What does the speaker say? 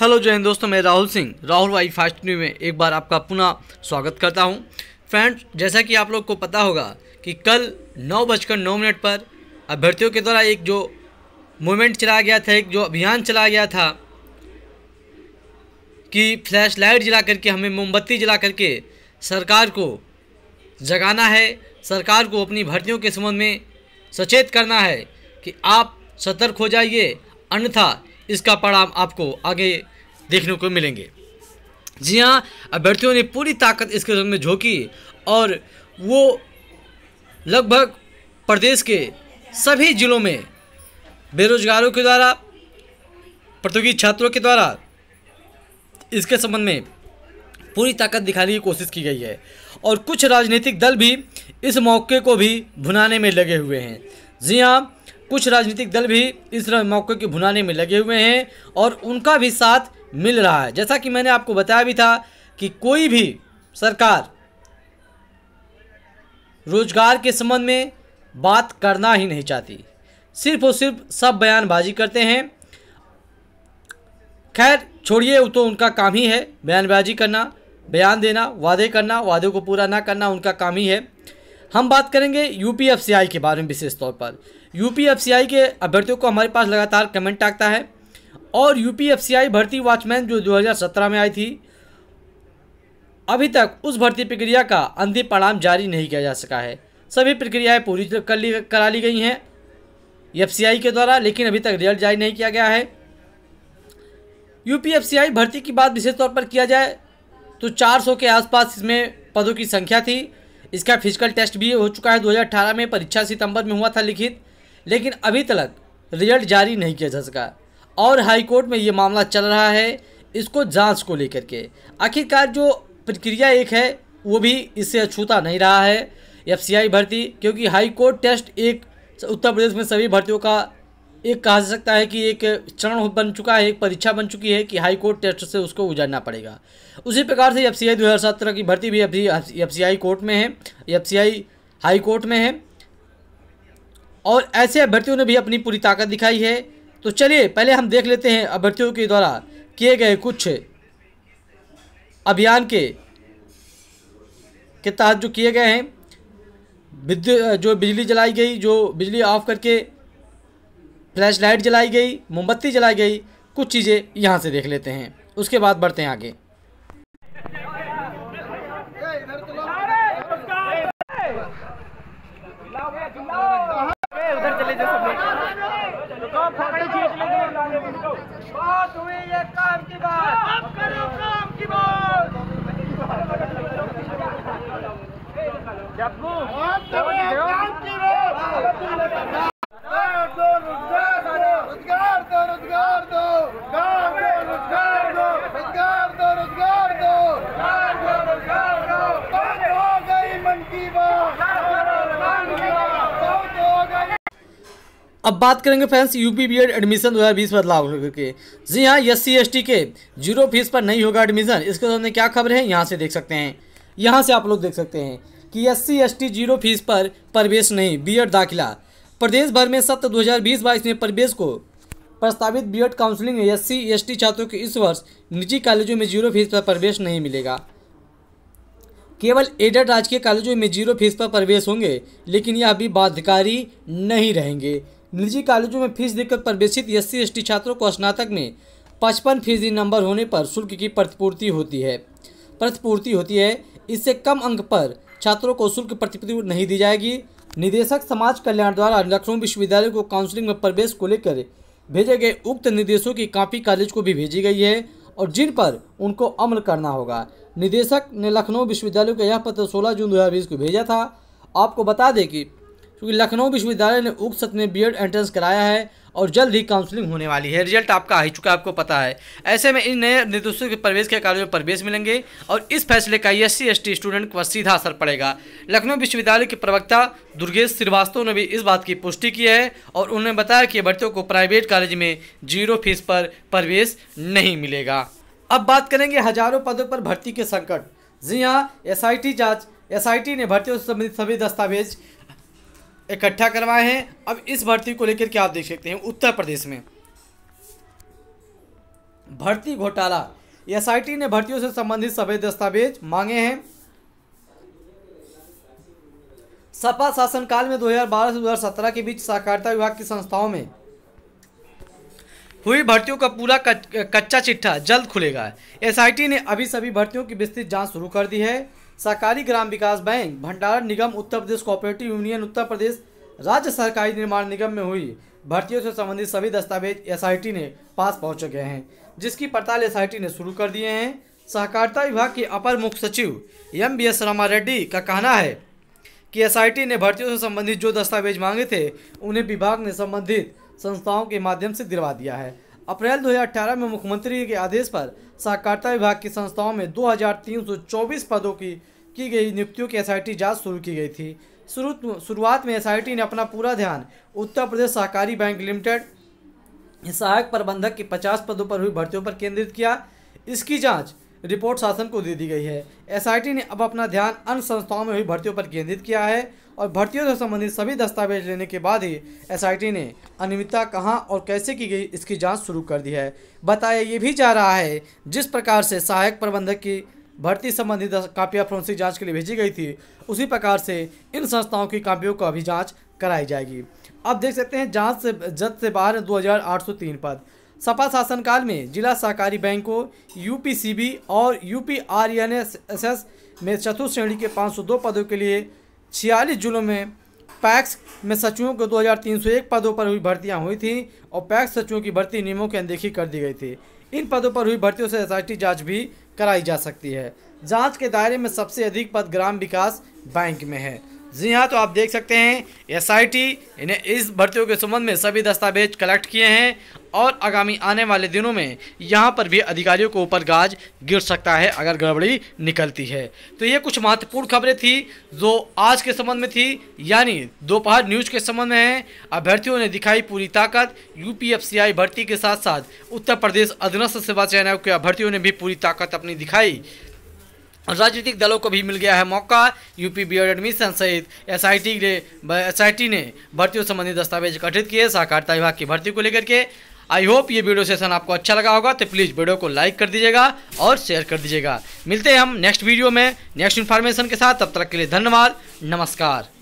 hello जय हिंद दोस्तों मैं Rahul Singh Rahul Y fast new में एक बार आपका पुनः स्वागत करता हूं फ्रेंड्स जैसा कि आप लोग को पता होगा कि कल नौ बजकर नौ मिनट पर अभ्यर्थियों के द्वारा एक जो मूवमेंट चलाया गया था एक जो अभियान चलाया गया था कि फ्लैश लाइट जला करके हमें मोमबत्ती जला करके सरकार को जगाना है सरकार को अपनी भर्तियों के संबंध में सचेत करना है कि आप सतर्क हो जाइए अन्यथा इसका परिणाम आपको आगे देखने को मिलेंगे जी हाँ अभ्यर्थियों ने पूरी ताकत इसके रंग में झोंकी और वो लगभग प्रदेश के सभी जिलों में बेरोजगारों के द्वारा प्रतियोगी छात्रों के द्वारा इसके संबंध में पूरी ताकत दिखाने की कोशिश की गई है और कुछ राजनीतिक दल भी इस मौके को भी भुनाने में लगे हुए हैं जी हाँ कुछ राजनीतिक दल भी इस मौके की भुनाने में लगे हुए हैं और उनका भी साथ मिल रहा है जैसा कि मैंने आपको बताया भी था कि कोई भी सरकार रोजगार के संबंध में बात करना ही नहीं चाहती सिर्फ और सिर्फ सब बयानबाजी करते हैं खैर छोड़िए वो तो उनका काम ही है बयानबाजी करना बयान देना वादे करना वादे को पूरा ना करना उनका काम ही है हम बात करेंगे यूपीएफसीआई के बारे में विशेष तौर पर यू के अभ्यर्थियों को हमारे पास लगातार कमेंट आता है और यू भर्ती वॉचमैन जो 2017 में आई थी अभी तक उस भर्ती प्रक्रिया का अंतिम परिणाम जारी नहीं किया जा सका है सभी प्रक्रियाएं पूरी कर ली करा ली गई हैं एफ के द्वारा लेकिन अभी तक रिजल्ट जारी नहीं किया गया है यू भर्ती की बात विशेष तौर पर किया जाए तो 400 के आसपास इसमें पदों की संख्या थी इसका फिजिकल टेस्ट भी हो चुका है 2018 में परीक्षा सितंबर में हुआ था लिखित लेकिन अभी तक रिजल्ट जारी नहीं किया जा सका और हाईकोर्ट में ये मामला चल रहा है इसको जांच को लेकर के आखिरकार जो प्रक्रिया एक है वो भी इससे अछूता नहीं रहा है एफ भर्ती क्योंकि हाईकोर्ट टेस्ट एक उत्तर प्रदेश में सभी भर्तियों का एक कहा जा सकता है कि एक चरण बन चुका है एक परीक्षा बन चुकी है कि हाई कोर्ट टेस्ट से उसको गुजरना पड़ेगा उसी प्रकार से एफ सी आई दो हज़ार सत्रह की भर्ती भी अभी एफ सी आई कोर्ट में है F C I high court में है और ऐसे अभ्यर्थियों ने भी अपनी पूरी ताकत दिखाई है तो चलिए पहले हम देख लेते हैं अभ्यर्थियों के द्वारा किए गए कुछ अभियान के के तहत जो किए गए हैं जो बिजली जलाई गई जो बिजली ऑफ करके फ्लैश लाइट जलाई गई मोमबत्ती जलाई गई कुछ चीज़ें यहाँ से देख लेते हैं उसके बाद बढ़ते हैं आगे अब बात करेंगे फ्रेंड्स यूपी बीएड एडमिशन 2020 बदलाव के जी हाँ एस सी के जीरो फीस पर नहीं होगा एडमिशन इसके सामने क्या खबर है यहाँ से देख सकते हैं यहाँ से आप लोग देख सकते हैं कि एस सी जीरो फीस पर प्रवेश नहीं बीएड दाखिला प्रदेश भर में सत्र 2020-22 में प्रवेश को प्रस्तावित बीएड काउंसलिंग में एस सी छात्रों के इस वर्ष निजी कॉलेजों में जीरो फीस पर प्रवेश नहीं मिलेगा केवल एडेड राजकीय कॉलेजों में जीरो फीस पर प्रवेश होंगे लेकिन यह अभी बाध्यकारी नहीं रहेंगे निजी कॉलेजों में फीस देकर प्रवेशित एस सी छात्रों को स्नातक में पचपन फीसदी नंबर होने पर शुल्क की प्रतिपूर्ति होती है प्रतिपूर्ति होती है इससे कम अंक पर छात्रों को शुल्क प्रतिपूर्ति नहीं दी जाएगी निदेशक समाज कल्याण द्वारा लखनऊ विश्वविद्यालय को काउंसलिंग में प्रवेश को लेकर भेजे गए उक्त निर्देशों की कापी कॉलेज को भी भेजी गई है और जिन पर उनको अमल करना होगा निदेशक ने लखनऊ विश्वविद्यालय को यह पत्र सोलह जून दो को भेजा था आपको बता दें कि क्योंकि लखनऊ विश्वविद्यालय ने उक्त सत्र में बीएड एंट्रेंस कराया है और जल्द ही काउंसलिंग होने वाली है रिजल्ट आपका आ ही चुका आपको पता है ऐसे में इन नए निर्देशों के प्रवेश के कार्यों में प्रवेश मिलेंगे और इस फैसले का एस सी स्टूडेंट पर सीधा असर पड़ेगा लखनऊ विश्वविद्यालय के प्रवक्ता दुर्गेश श्रीवास्तव ने भी इस बात की पुष्टि की है और उन्होंने बताया कि बच्चों को प्राइवेट कॉलेज में जीरो फीस पर प्रवेश नहीं मिलेगा अब बात करेंगे हजारों पदों पर भर्ती के संकट जी हाँ एस आई जांच एसआईटी ने भर्ती से संबंधित सभी दस्तावेज इकट्ठा करवाए हैं अब इस भर्ती को लेकर के आप देख सकते हैं उत्तर प्रदेश में भर्ती घोटाला एस ने भर्तियों से संबंधित सभी दस्तावेज मांगे हैं सपा शासनकाल में 2012 से 2017 के बीच सहकारिता विभाग की संस्थाओं में हुई भर्तियों का पूरा कच्चा चिट्ठा जल्द खुलेगा एसआईटी ने अभी सभी भर्तियों की विस्तृत जांच शुरू कर दी है सहकारी ग्राम विकास बैंक भंडारण निगम उत्तर प्रदेश कोऑपरेटिव यूनियन उत्तर प्रदेश राज्य सहकारी निर्माण निगम में हुई भर्तियों से संबंधित सभी दस्तावेज एसआईटी ने पास पहुंच चुके हैं जिसकी पड़ताल एसआईटी ने शुरू कर दिए हैं सहकारिता विभाग के अपर मुख्य सचिव M B S Rama Reddy का कहना है कि एस ने भर्तियों से संबंधित जो दस्तावेज मांगे थे उन्हें विभाग ने संबंधित संस्थाओं के माध्यम से दिलवा दिया है अप्रैल 2018 में मुख्यमंत्री के आदेश पर सहकारिता विभाग की संस्थाओं में 2324 पदों की की गई नियुक्तियों की एसआईटी जांच शुरू की गई थी शुरू शुरुआत में एसआईटी ने अपना पूरा ध्यान उत्तर प्रदेश सहकारी बैंक लिमिटेड सहायक प्रबंधक के 50 पदों पर हुई भर्तियों पर केंद्रित किया इसकी जाँच रिपोर्ट शासन को दे दी गई है एसआईटी ने अब अपना ध्यान अन्य संस्थाओं में हुई भर्तियों पर केंद्रित किया है और भर्तियों से संबंधित सभी दस्तावेज लेने के बाद ही एसआईटी ने अनियमितता कहां और कैसे की गई इसकी जांच शुरू कर दी है बताया ये भी जा रहा है जिस प्रकार से सहायक प्रबंधक की भर्ती संबंधी कापियाँ फोरेंसिक जाँच के लिए भेजी गई थी उसी प्रकार से इन संस्थाओं की कापियों का भी जाँच कराई जाएगी अब देख सकते हैं जांच से जद से बाहर दो पद सपा शासनकाल में जिला सहकारी बैंकों यू और यू e में चतुर्थ श्रेणी के 502 पदों के लिए छियालीस जिलों में पैक्स में सचिवों को 2301 पदों पर हुई भर्तियां हुई थी और पैक्स सचिवों की भर्ती नियमों की अनदेखी कर दी गई थी इन पदों पर हुई भर्तियों से एस जांच भी कराई जा सकती है जांच के दायरे में सबसे अधिक पद ग्राम विकास बैंक में है जी हाँ तो आप देख सकते हैं एस आई टी इन्हें इस भर्तियों के संबंध में सभी दस्तावेज कलेक्ट किए हैं और आगामी आने वाले दिनों में यहाँ पर भी अधिकारियों को ऊपर गाज गिर सकता है अगर गड़बड़ी निकलती है तो ये कुछ महत्वपूर्ण खबरें थी जो आज के संबंध में थी यानी दोपहर न्यूज के संबंध में है अभ्यर्थियों ने दिखाई पूरी ताकत यूपीएफसीआई भर्ती के साथ साथ उत्तर प्रदेश अधीनस्थ सेवा चयन के अभ्यर्थियों ने भी पूरी ताकत अपनी दिखाई राजनीतिक दलों को भी मिल गया है मौका यूपी बी एडमिशन सहित एस ने टी ने भर्तियों संबंधी दस्तावेज गठित किए सहकारिता विभाग की भर्ती को लेकर के आई होप ये वीडियो सेशन आपको अच्छा लगा होगा तो प्लीज़ वीडियो को लाइक कर दीजिएगा और शेयर कर दीजिएगा मिलते हैं हम नेक्स्ट वीडियो में नेक्स्ट इन्फॉर्मेशन के साथ तब तक के लिए धन्यवाद नमस्कार